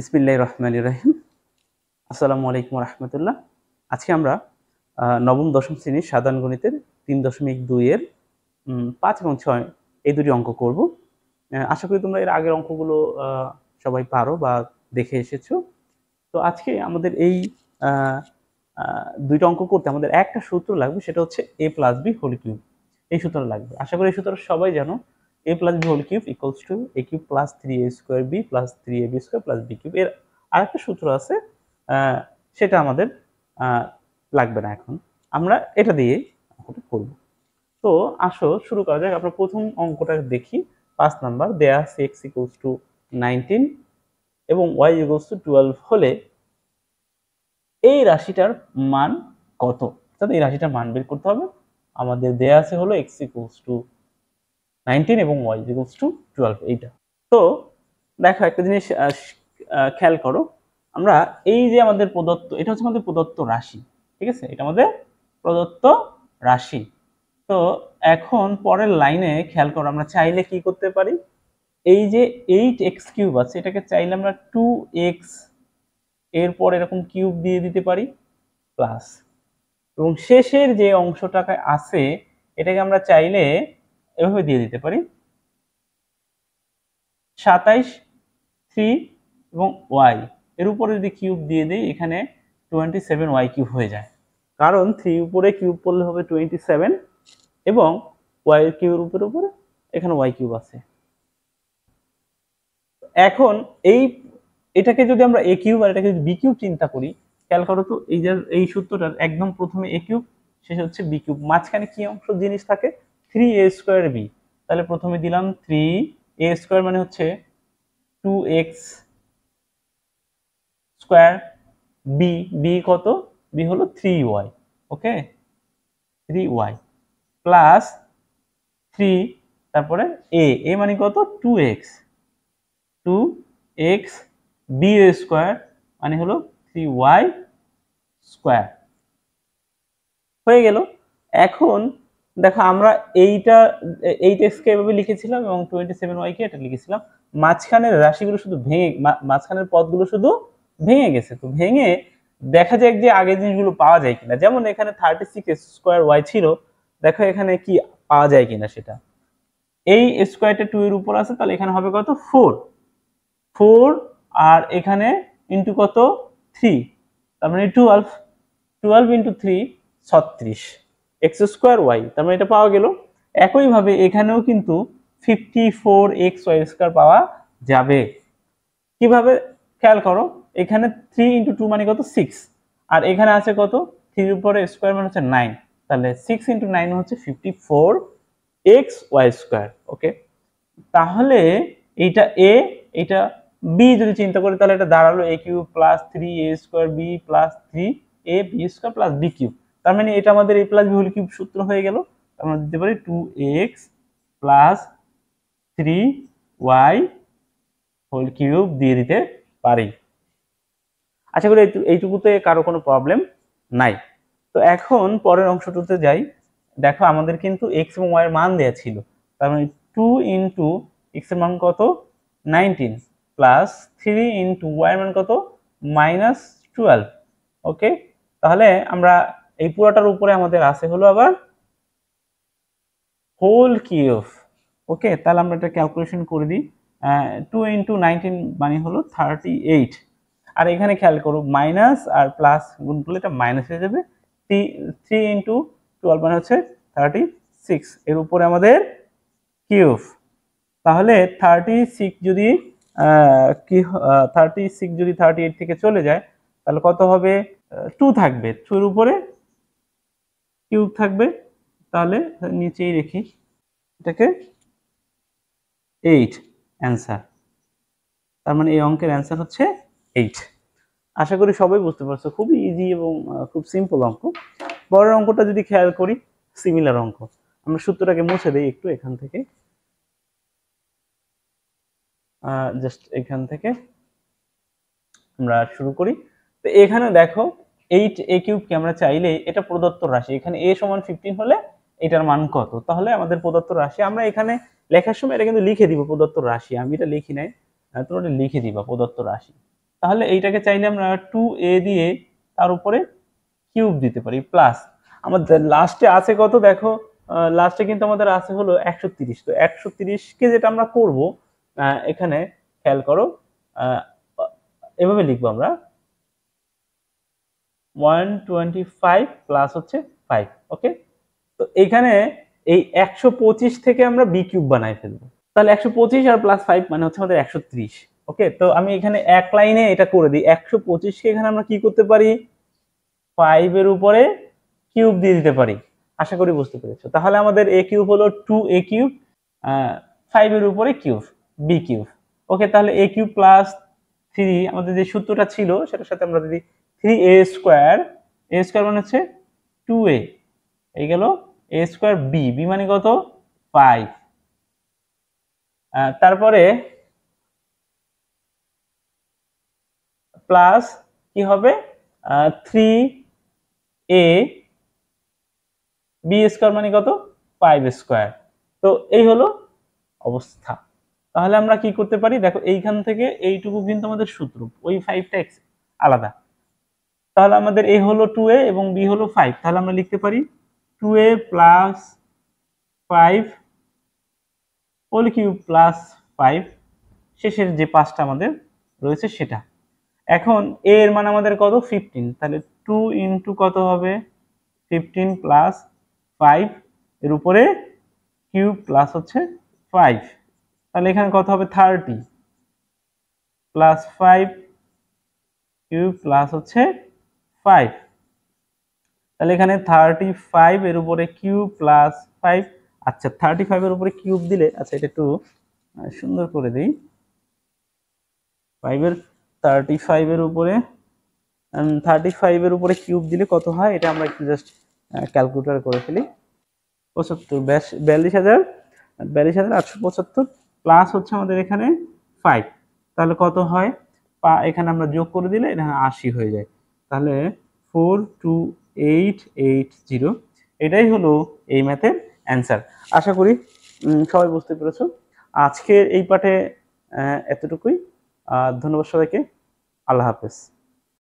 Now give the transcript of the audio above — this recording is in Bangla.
ইসমিল্লাই রহমান রাহিম আসসালামু আলাইকুম রহমতুল্লাহ আজকে আমরা নবম দশম শ্রেণীর সাধারণ গণিতের তিন দশমিক দুইয়ের পাঁচ এবং ছয় এই দুটি অঙ্ক করব আশা করি তোমরা এর আগের অঙ্কগুলো সবাই পারো বা দেখে এসেছো তো আজকে আমাদের এই দুইটা অঙ্ক করতে আমাদের একটা সূত্র লাগবে সেটা হচ্ছে এ প্লাস বি হোল এই সূত্র লাগবে আশা করি এই সূত্র সবাই জানো a plus b whole cube equals to a cube plus three a square b plus three a b square plus b cube এর আরেকটা সূত্র আছে সেটা আমাদের লাগবে না এখন আমরা এটা দিয়ে অঙ্কটা করব তো আসো শুরু করা যাক আমরা প্রথম অঙ্কটা দেখি পাঁচ নাম্বার দেয়া আছে এক্স ইকুয়ালস টু নাইনটিন এবং ওয়াই ইকুয়ালস টু টুয়েলভ হলে এই রাশিটার মান কত তাহলে এই রাশিটার মান বের করতে হবে আমাদের দেয়া আছে হলো এক্স ইকুয়ালস টু নাইনটিন এবং ওয়াই ইকুয়ালস টু টুয়েলভ এইটা তো দেখো একটা জিনিস খেয়াল করো আমরা এই যে আমাদের প্রদত্ত এটা হচ্ছে আমাদের প্রদত্ত রাশি ঠিক আছে এটা আমাদের প্রদত্ত রাশি তো এখন পরের লাইনে খেয়াল করো আমরা চাইলে কি করতে পারি এই যে এইট এক্স কিউব আছে এটাকে চাইলে আমরা টু এক্স এরপর এরকম কিউব দিয়ে দিতে পারি প্লাস এবং শেষের যে অংশটাকে আছে এটাকে আমরা চাইলে এভাবে দিয়ে দিতে পারি সাতাইশ থ্রি এবং ওয়াই এর উপরে যদি কিউব দিয়ে দিই এখানে টোয়েন্টি সেভেন ওয়াই কিউব হয়ে যায় কারণ থ্রি উপরে কিউব পড়লে হবে টোয়েন্টি সেভেন এবং ওয়াই কিউবের উপরে উপরে এখানে ওয়াই কিউব আছে এখন এই এটাকে যদি আমরা এ কিউব আর এটাকে যদি বি কিউব চিন্তা করি খেয়াল করো তো এই যে এই সূত্রটার একদম প্রথমে এ কিউব শেষ হচ্ছে বি কিউব মাঝখানে কি অংশ জিনিস থাকে থ্রি এ স্কোয়ার বি তাহলে প্রথমে দিলাম থ্রি এ স্কোয়ার মানে হচ্ছে two x square b b কত বি হলো three y okay three y plus three তারপরে এ এ মানে কত two x two x b a square মানে হলো থ্রি ওয়াই স্কোয়ার হয়ে গেল এখন দেখো আমরা এইটা এইট টেক্সকে এভাবে লিখেছিলাম এবং টোয়েন্টি সেভেন ওয়াইকে এটা লিখেছিলাম মাঝখানের রাশিগুলো শুধু ভেঙে মাঝখানের পদগুলো শুধু ভেঙে গেছে তো ভেঙে দেখা যাক যে আগের জিনিসগুলো পাওয়া যায় কিনা যেমন এখানে থার্টি সিক্স স্কোয়ার ওয়াই ছিল দেখো এখানে কি পাওয়া যায় কিনা সেটা এই স্কোয়ারটা টু এর উপর আছে তাহলে এখানে হবে কত ফোর ফোর আর এখানে ইন্টু কত থ্রি তার মানে টুয়েলভ টুয়েলভ ইন্টু থ্রি ছত্রিশ এক্স স্কোয়ার ওয়াই তার মানে এটা পাওয়া গেল একইভাবে এখানেও কিন্তু fifty four x y square পাওয়া যাবে কিভাবে খেয়াল করো এখানে থ্রি ইন্টু টু মানে কত সিক্স আর এখানে আছে কত থ্রির উপরে স্কোয়ার মানে হচ্ছে নাইন তাহলে সিক্স ইন্টু নাইন হচ্ছে fifty four x y square okay তাহলে এইটা এ এটা বি যদি চিন্তা করি তাহলে এটা দাঁড়ালো a cube plus three a square b plus three a b square plus b cube তার মানে এটা আমাদের a plus b whole cube সূত্র হয়ে গেল আমরা দিতে পারি two x plus three y whole cube দিয়ে দিতে পারি আশা করি এইটুকুতে কারো কোনো প্রবলেম নাই তো এখন পরের অংশটুতে যাই দেখো আমাদের কিন্তু এক্স এবং ওয়াই এর মান দেওয়া ছিল তার মানে টু ইন্টু এক্স এর মান কত nineteen plus three into y এর মান কত মাইনাস টুয়েলভ ওকে তাহলে আমরা এই পুরোটার উপরে আমাদের আছে হলো আবার হোল কিউব ওকে তাহলে আমরা এটা ক্যালকুলেশন করে দিই টু ইন্টু নাইনটিন মানে হলো থার্টি এইট আর এখানে খেয়াল করো মাইনাস আর প্লাস গুণ করলে এটা মাইনাস হয়ে যাবে থ্রি থ্রি ইন্টু টুয়েলভ মানে হচ্ছে থার্টি সিক্স এর উপরে আমাদের কিউব তাহলে থার্টি সিক্স যদি কি থার্টি সিক্স যদি থার্টি এইট থেকে চলে যায় তাহলে কত হবে টু থাকবে টুর উপরে কিউব থাকবে তাহলে নিচেই রেখি এটাকে এইট অ্যান্সার তার মানে এই অঙ্কের অ্যান্সার হচ্ছে এইট আশা করি সবাই বুঝতে পারছো খুবই ইজি এবং খুব সিম্পল অঙ্ক বড় অঙ্কটা যদি খেয়াল করি সিমিলার অঙ্ক আমরা সূত্রটাকে মুছে দিই একটু এখান থেকে জাস্ট এখান থেকে আমরা শুরু করি তো এখানে দেখো এইট এ কিউবকে আমরা চাইলে এটা প্রদত্ত রাশি এখানে এ সমান ফিফটিন হলে এটার মান কত তাহলে আমাদের প্রদত্ত রাশি আমরা এখানে লেখার সময় এটা কিন্তু লিখে দিব প্রদত্ত রাশি আমি এটা লিখি নাই তোমরা লিখে দিবা প্রদত্ত রাশি তাহলে এইটাকে চাইলে আমরা টু এ দিয়ে তার উপরে কিউব দিতে পারি প্লাস আমাদের লাস্টে আছে কত দেখো লাস্টে কিন্তু আমাদের আছে হলো একশো তিরিশ তো একশো তিরিশকে যেটা আমরা করব এখানে খেয়াল করো এভাবে লিখবো আমরা ওয়ান টোয়েন্টি ফাইভ প্লাস হচ্ছে ফাইভ ওকে তো এখানে এই একশো পঁচিশ থেকে আমরা বি কিউব বানাই ফেলবো তাহলে একশো পঁচিশ আর প্লাস ফাইভ মানে হচ্ছে আমাদের একশো ত্রিশ ওকে তো আমি এখানে এক লাইনে এটা করে দিই একশো পঁচিশকে এখানে আমরা কি করতে পারি ফাইভের উপরে কিউব দিয়ে দিতে পারি আশা করি বুঝতে পেরেছো তাহলে আমাদের এ কিউব হলো টু এ কিউব ফাইভের উপরে কিউব বি কিউব ওকে তাহলে এ কিউব প্লাস থ্রি আমাদের যে সূত্রটা ছিল সেটার সাথে আমরা যদি three a square a square মানে হচ্ছে টু এ এই গেল এ স্কোয়ার বি বি মানে কত ফাইভ তারপরে প্লাস কি হবে থ্রি এ বি স্কোয়ার মানে কত ফাইভ স্কোয়ার তো এই হলো অবস্থা তাহলে আমরা কি করতে পারি দেখো এইখান থেকে এইটুকু কিন্তু আমাদের সূত্র ওই ফাইভটা আলাদা তাহলে আমাদের এ হলো টু এ এবং বি হলো ফাইভ তাহলে আমরা লিখতে পারি two a plus five whole cube plus five শেষের যে পাঁচটা আমাদের রয়েছে সেটা এখন এ এর মান আমাদের কত ফিফটিন তাহলে টু ইন্টু কত হবে ফিফটিন প্লাস ফাইভ এর উপরে কিউব প্লাস হচ্ছে ফাইভ তাহলে এখানে কত হবে thirty plus five cube plus হচ্ছে ফাইভ তাহলে এখানে থার্টি ফাইভের উপরে কিউব প্লাস ফাইভ আচ্ছা থার্টি ফাইভের উপরে কিউব দিলে আচ্ছা এটা একটু সুন্দর করে দিই ফাইভের থার্টি ফাইভের উপরে থার্টি ফাইভের উপরে কিউব দিলে কত হয় এটা আমরা একটু জাস্ট ক্যালকুলেটার করে ফেলি পঁচাত্তর বিয়াল্লিশ হাজার বিয়াল্লিশ হাজার আটশো পঁচাত্তর প্লাস হচ্ছে আমাদের এখানে ফাইভ তাহলে কত হয় পা এখানে আমরা যোগ করে দিলে এখানে আশি হয়ে যায় তাহলে four two eight eight zero এটাই হলো এই ম্যাথের অ্যান্সার আশা করি সবাই বুঝতে পেরেছ আজকের এই পাঠে এতটুকুই ধন্যবাদ সবাইকে আল্লাহ হাফেজ